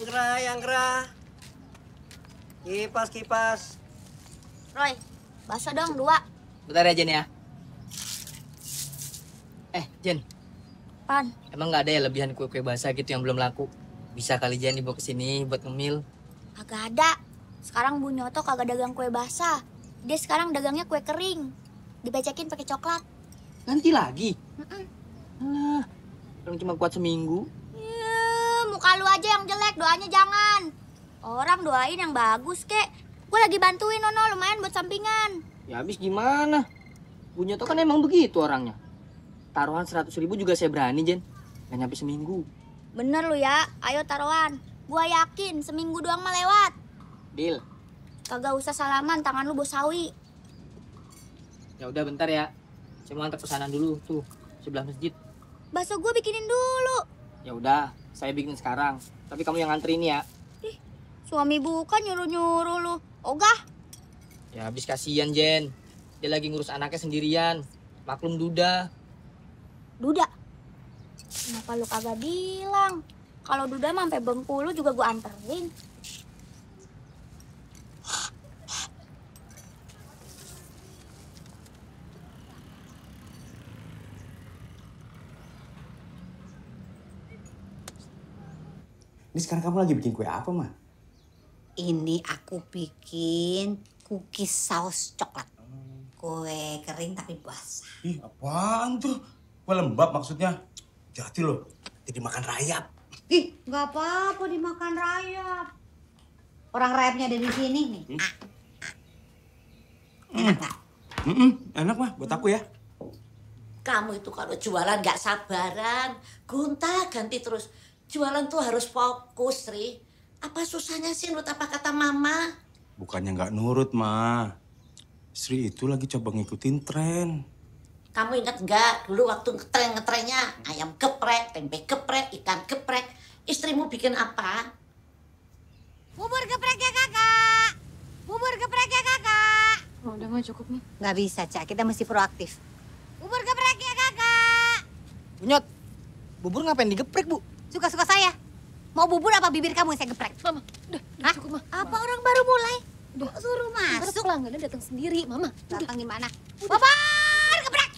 yang gerah, yang gerah. Kipas, kipas. Roy, basah dong dua. Bentar ya, Jen ya. Eh, Jen. Pan. Emang nggak ada ya lebihan kue-kue basah gitu yang belum laku? Bisa kali Jen dibawa ke sini buat ngemil. agak ada. Sekarang Bu Nyoto kagak dagang kue basah. Dia sekarang dagangnya kue kering. Dibacakin pakai coklat. Nanti lagi? Mm -mm. Alah, cuma kuat seminggu muka lu aja yang jelek, doanya jangan. Orang doain yang bagus, kek. Gue lagi bantuin Nono, lumayan buat sampingan. Ya habis gimana? Punya tuh kan emang begitu orangnya. Taruhan seratus ribu juga saya berani, Jen. Gak nyampe seminggu. Bener lu ya, ayo taruhan. Gua yakin seminggu doang melewat. Deal. Kagak usah salaman, tangan lu bosawi. Ya udah bentar ya. Saya mau antar pesanan dulu tuh, sebelah masjid. Baso gue bikinin dulu. Ya udah, saya bikin sekarang. Tapi kamu yang ini ya. Ih, suami bukan nyuruh-nyuruh lu. Ogah. Ya habis kasihan Jen. Dia lagi ngurus anaknya sendirian. Maklum Duda. Duda? Kenapa lu kagak bilang? Kalau Duda sampai Bengkulu juga gua anterin. Ini sekarang kamu lagi bikin kue apa, Ma? Ini aku bikin cookies saus coklat. Kue kering tapi basah. Ih, apaan tuh? Kue lembab maksudnya. Jati loh, jadi makan rayap. Ih, nggak apa-apa dimakan rayap. Orang rayapnya ada di sini nih. Hmm. Ah, ah. hmm. Enak nggak? Mm -mm, enak mah buat aku ya. Kamu itu kalau jualan nggak sabaran, Gunta ganti terus. Jualan tuh harus fokus, Sri. Apa susahnya sih nurut apa kata Mama? Bukannya nggak nurut, Ma. Sri itu lagi coba ngikutin tren. Kamu ingat nggak dulu waktu ngetren-ngetrennya ayam geprek, tempe geprek, ikan geprek. Istrimu bikin apa? Bubur geprek ya kakak. Bubur geprek ya kakak. Oh, udah nggak cukup nih. Nggak bisa, Cak. Kita mesti proaktif. Bubur geprek ya kakak. Bunyot, bubur ngapain digeprek, Bu? Suka-suka saya. Mau bubur apa bibir kamu yang saya geprek? Mama, udah, udah cukup, Ma. Apa Ma. orang baru mulai? Udah. Suruh masuk. Pelanggannya datang sendiri, Mama. Datang gimana? Babar, geprek!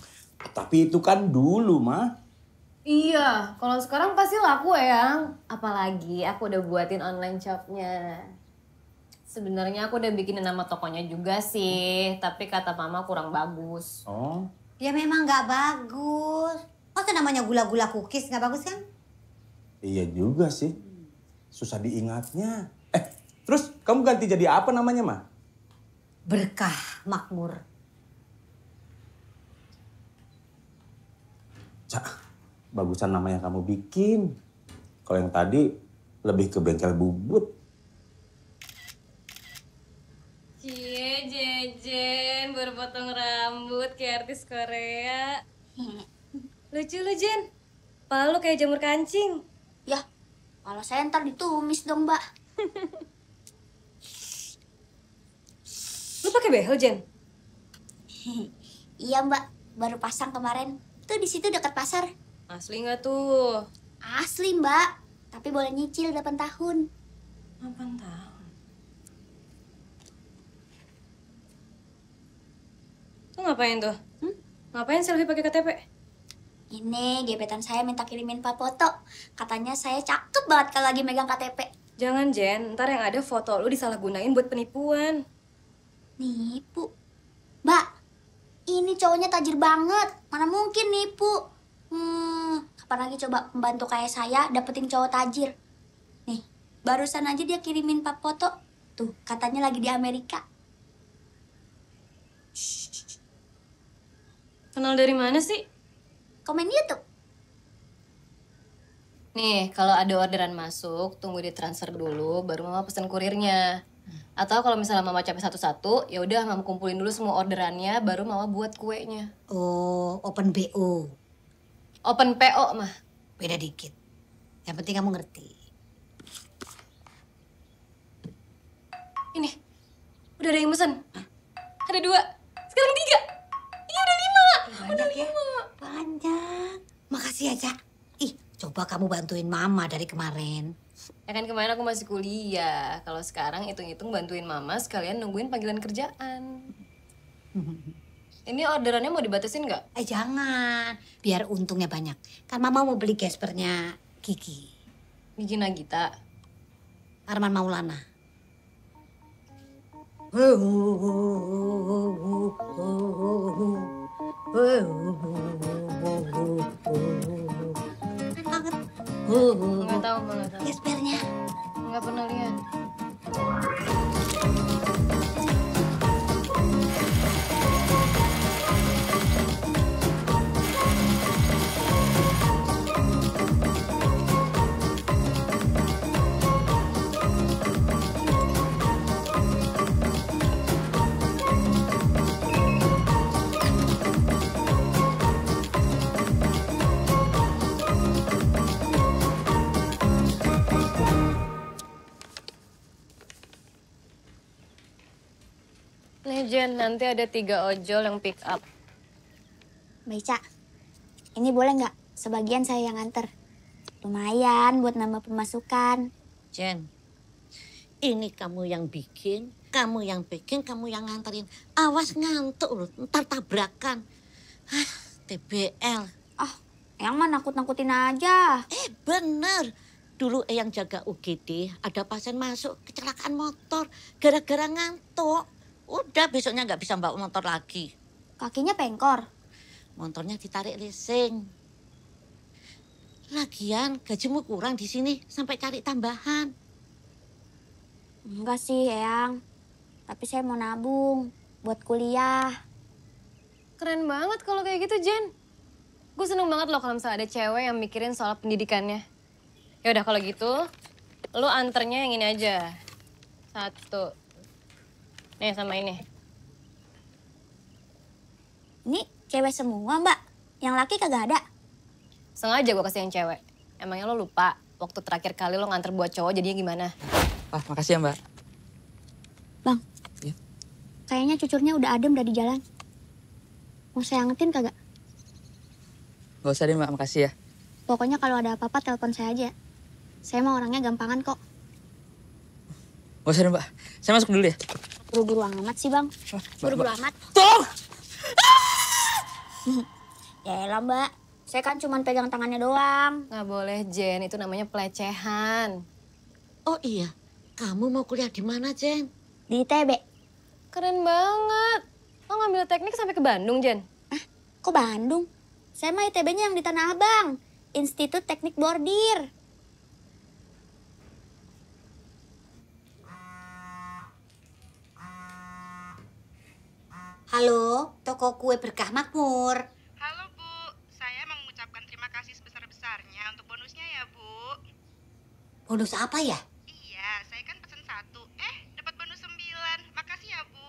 Tapi itu kan dulu, Ma. Iya, kalau sekarang pasti laku ya, Apalagi aku udah buatin online shopnya. Sebenarnya aku udah bikinin nama tokonya juga sih, tapi kata mama kurang bagus. Oh? Ya memang nggak bagus. oh namanya gula-gula cookies nggak bagus kan? Iya juga sih. Susah diingatnya. Eh, terus kamu ganti jadi apa namanya, Ma? Berkah makmur. Cak, bagusan nama yang kamu bikin. Kalau yang tadi lebih ke bengkel bubut. Cie, Jejen, baru potong rambut kayak artis Korea. Lucu lu, Jen. Palu kayak jamur kancing ya, kalau saya ntar ditumis dong, Mbak. Lu pakai behel, Jen? iya, Mbak. Baru pasang kemarin. Tuh di situ dekat pasar. Asli nggak tuh? Asli, Mbak. Tapi boleh nyicil 8 tahun. 8 tahun? tuh ngapain tuh? Hmm? Ngapain selfie pakai KTP? Ini gebetan saya minta kirimin pak foto. Katanya saya cakep banget kalau lagi megang KTP. Jangan, Jen. Ntar yang ada foto lu disalahgunain buat penipuan. Nipu? Mbak, ini cowoknya tajir banget. Mana mungkin nipu. Hmm, kapan lagi coba membantu kayak saya dapetin cowok tajir. Nih, barusan aja dia kirimin pak foto. Tuh, katanya lagi di Amerika. Shh. Kenal dari mana sih? komen YouTube. Nih, kalau ada orderan masuk, tunggu di transfer dulu, baru mama pesan kurirnya. Atau kalau misalnya mama capek satu-satu, ya udah mama kumpulin dulu semua orderannya, baru mama buat kuenya. Oh, open PO. Open PO mah. Beda dikit. Yang penting kamu ngerti. Ini, udah ada yang pesan. Ada dua, sekarang tiga banyak ya? Banyak. Makasih aja. Ya, Ih, coba kamu bantuin mama dari kemarin. Ya kan kemarin aku masih kuliah. Kalau sekarang hitung-hitung bantuin mama sekalian nungguin panggilan kerjaan. Ini orderannya mau dibatasin nggak? Eh jangan, biar untungnya banyak. Kan mama mau beli gespernya Kiki. Kiki Nagita? Arman Maulana. Oh, oh, oh, oh, oh, oh, oh. Nggak tahu, nggak tahu. Gespernya. Nggak pernah lihat. Nih Jen, nanti ada tiga ojol yang pick up. Mbak ini boleh nggak? Sebagian saya yang nganter. Lumayan buat nama pemasukan. Jen, ini kamu yang bikin, kamu yang bikin, kamu yang nganterin. Awas ngantuk lu, ntar tabrakan. Hah, TBL. Oh, ah, yang mana nakut-nakutin aja. Eh, bener dulu eh yang jaga UGD ada pasien masuk kecelakaan motor gara-gara ngantuk. Udah besoknya nggak bisa bawa motor lagi. Kakinya pengkor. Motornya ditarik leasing. Lagian gajimu kurang di sini sampai cari tambahan. Enggak sih, Eyang. Tapi saya mau nabung buat kuliah. Keren banget kalau kayak gitu, Jen. Gue seneng banget loh kalau misalnya ada cewek yang mikirin soal pendidikannya. Ya udah kalau gitu, lu anternya yang ini aja. Satu, Nih eh, sama ini. Ini cewek semua, Mbak. Yang laki kagak ada. Sengaja gue kasih yang cewek. Emangnya lo lupa waktu terakhir kali lo nganter buat cowok jadinya gimana? Ah, makasih ya, Mbak. Bang, ya? kayaknya cucurnya udah adem dari jalan. Mau saya ngetin kagak? Gak usah deh, Mbak. Makasih ya. Pokoknya kalau ada apa-apa, telepon saya aja. Saya mau orangnya gampangan kok. Gak usah deh, Mbak. Saya masuk dulu ya. Buru-buru amat sih bang. Buru-buru amat. Tolong! ya elah mbak, saya kan cuma pegang tangannya doang. Nggak boleh Jen, itu namanya pelecehan. Oh iya, kamu mau kuliah di mana Jen? Di ITB. Keren banget. Lo ngambil teknik sampai ke Bandung Jen? Ah, kok Bandung? Saya mah ITB-nya yang di Tanah Abang. Institut Teknik Bordir. Halo, toko kue berkah makmur. Halo Bu, saya mengucapkan terima kasih sebesar-besarnya untuk bonusnya ya Bu. Bonus apa ya? Iya, saya kan pesan satu. Eh, dapat bonus sembilan. Makasih ya Bu.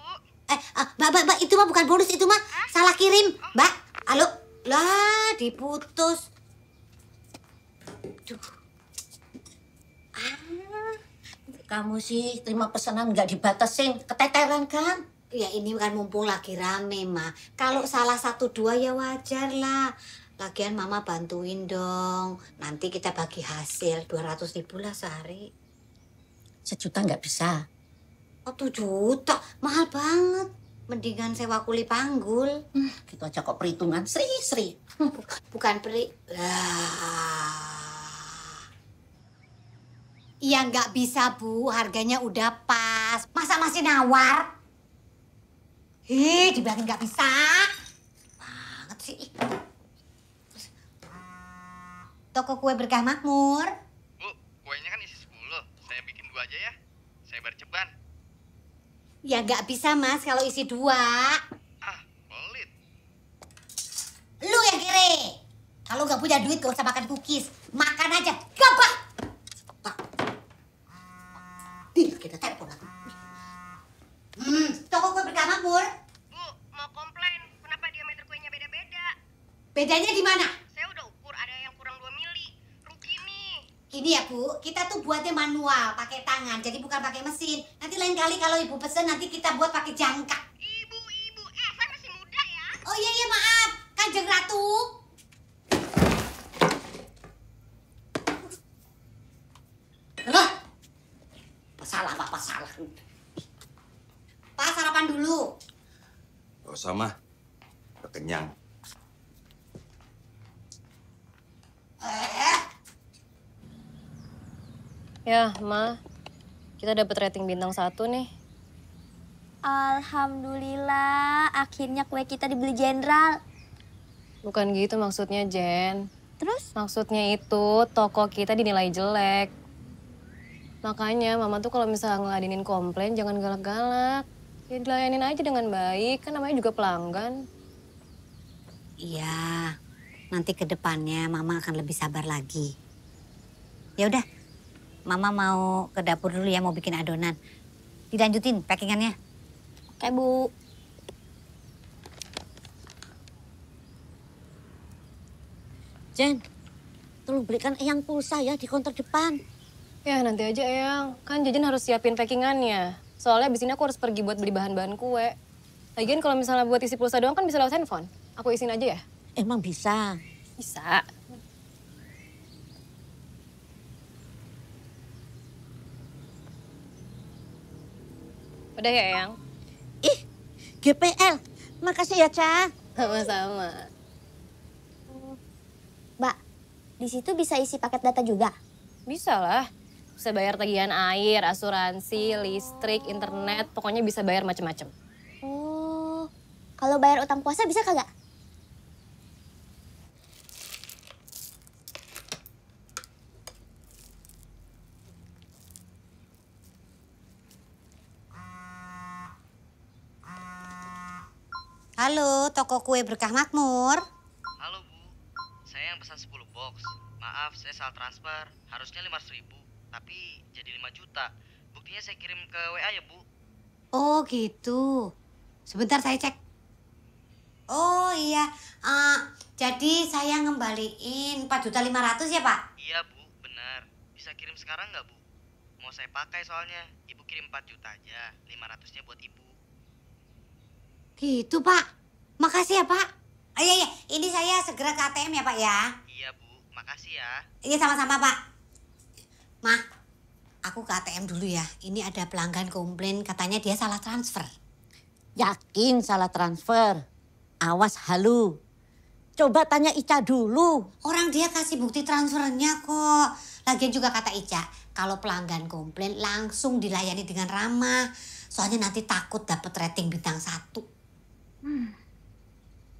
Eh, uh, mbak, mbak, itu mah bukan bonus, itu mah Hah? salah kirim. Oh. Mbak, halo. Lah, diputus. Duh. Ah, kamu sih terima pesanan nggak dibatasin, keteteran kan? ya ini kan mumpung lagi rame mah kalau salah satu dua ya wajar lah lagian mama bantuin dong nanti kita bagi hasil 200 ribu lah sehari sejuta nggak bisa oh tuh juta mahal banget mendingan sewa kuli panggul hmm, gitu aja kok perhitungan sri sri bukan peri Iya nggak bisa bu, harganya udah pas. Masa masih nawar? hi dibilangin nggak bisa. Banget sih. Toko kue berkah makmur. Bu, kuenya kan isi 10. Saya bikin dua aja ya. Saya berceban. Ya nggak bisa mas kalau isi dua. Ah, pelit. Lu yang kiri. Kalau nggak punya duit gak usah makan cookies. Makan aja Bedanya di mana? Saya udah ukur, ada yang kurang 2 mili. Rugi nih. Ini ya Bu, kita tuh buatnya manual, pakai tangan, jadi bukan pakai mesin. Nanti lain kali kalau Ibu pesen, nanti kita buat pakai jangka. Ibu, Ibu, eh saya masih muda ya. Oh iya, iya maaf, Kanjeng Ratu. Loh, masalah apa salah. Pak, sarapan dulu. Gak usah, Mah. Udah kenyang. Ya, Ma. Kita dapat rating bintang satu nih. Alhamdulillah, akhirnya kue kita dibeli jenderal. Bukan gitu maksudnya, Jen. Terus? Maksudnya itu toko kita dinilai jelek. Makanya Mama tuh kalau misalnya ngeladinin komplain jangan galak-galak. Ya dilayanin aja dengan baik, kan namanya juga pelanggan. Iya, nanti ke depannya Mama akan lebih sabar lagi. Ya udah, Mama mau ke dapur dulu ya, mau bikin adonan. Dilanjutin packingannya. Oke, Bu. Jen, tolong belikan Eyang pulsa ya di konter depan. Ya, nanti aja Eyang. Kan Jajan harus siapin packingannya. Soalnya abis ini aku harus pergi buat beli bahan-bahan kue. Lagian kalau misalnya buat isi pulsa doang kan bisa lewat handphone. Aku isin aja ya? Emang bisa? Bisa. Udah ya, Yang? Ih, GPL. Makasih ya, Ca. Sama-sama. Mbak, di situ bisa isi paket data juga? Bisa lah. Bisa bayar tagihan air, asuransi, listrik, internet, pokoknya bisa bayar macam-macam. Oh, kalau bayar utang puasa bisa kagak? Halo, toko kue berkah makmur. Halo Bu, saya yang pesan 10 box. Maaf, saya salah transfer. Harusnya 500 ribu, tapi jadi 5 juta. Buktinya saya kirim ke WA ya Bu. Oh gitu. Sebentar saya cek. Oh iya, uh, jadi saya ngembaliin 4 juta 500 ya Pak? Iya Bu, benar. Bisa kirim sekarang nggak Bu? Mau saya pakai soalnya. Ibu kirim 4 juta aja, 500-nya buat Ibu. Gitu, Pak. Makasih ya, Pak. Oh, iya, iya. Ini saya segera ke ATM ya, Pak ya. Iya, Bu. Makasih ya. Ini iya, sama-sama, Pak. mak, aku ke ATM dulu ya. Ini ada pelanggan komplain katanya dia salah transfer. Yakin salah transfer? Awas halu. Coba tanya Ica dulu. Orang dia kasih bukti transfernya kok. Lagian juga kata Ica, kalau pelanggan komplain langsung dilayani dengan ramah. Soalnya nanti takut dapat rating bintang satu. Hmm.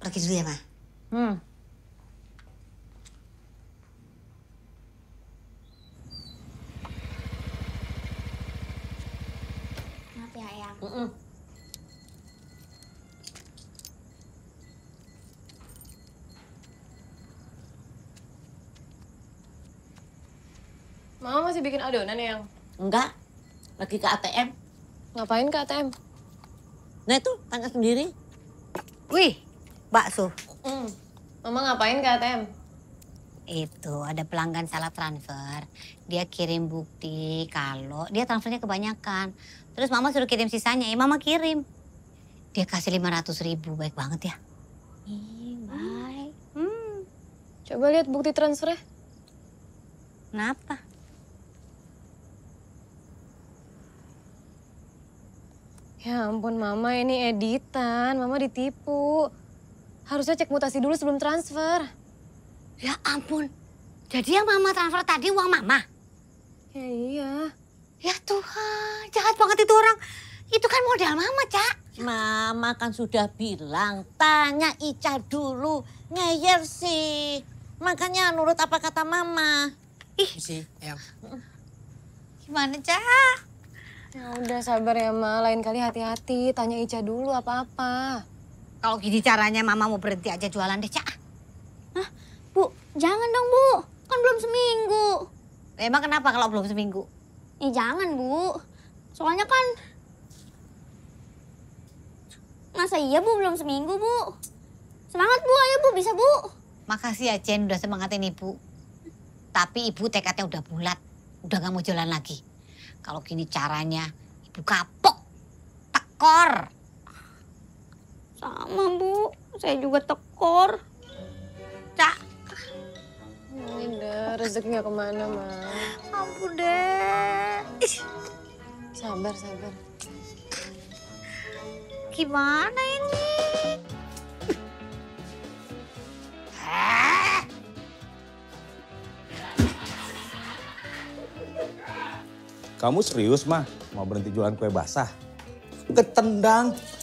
Pergi dulu ya, Ma. Hmm. Maaf ya, Ayang. Mm -mm. Mama masih bikin adonan, Yang? Enggak. Lagi ke ATM. Ngapain ke ATM? Nah itu, tangga sendiri. Wih, bakso. Mm. Mama ngapain ke ATM? Itu ada pelanggan salah transfer. Dia kirim bukti kalau dia transfernya kebanyakan. Terus mama suruh kirim sisanya, ya mama kirim. Dia kasih 500 ribu, baik banget ya. Ih, hmm. baik. Hmm. Coba lihat bukti transfernya. Kenapa? Ya ampun Mama, ini editan. Mama ditipu. Harusnya cek mutasi dulu sebelum transfer. Ya ampun. Jadi yang Mama transfer tadi uang Mama? Ya iya. Ya Tuhan, jahat banget itu orang. Itu kan modal Mama, Cak. Mama kan sudah bilang, tanya Ica dulu. Ngeyer sih. Makanya nurut apa kata Mama. Ih. Iya sih, Gimana, Cak? Ya udah sabar ya Ma, lain kali hati-hati, tanya Ica dulu apa-apa. Kalau gini caranya Mama mau berhenti aja jualan deh, Cak. Hah? Bu, jangan dong Bu, kan belum seminggu. Emang kenapa kalau belum seminggu? Ih eh, jangan Bu, soalnya kan... Masa iya Bu belum seminggu Bu? Semangat Bu, ayo Bu, bisa Bu. Makasih ya Jen udah semangatin Ibu. Tapi Ibu tekadnya udah bulat, udah gak mau jualan lagi. Kalau gini caranya, ibu kapok, tekor. Sama bu, saya juga tekor. Cak. Ini deh, rezekinya kemana, Ma? Ampun deh. Sabar, sabar. Gimana ini? Ah. Kamu serius mah mau berhenti jualan kue basah? Ketendang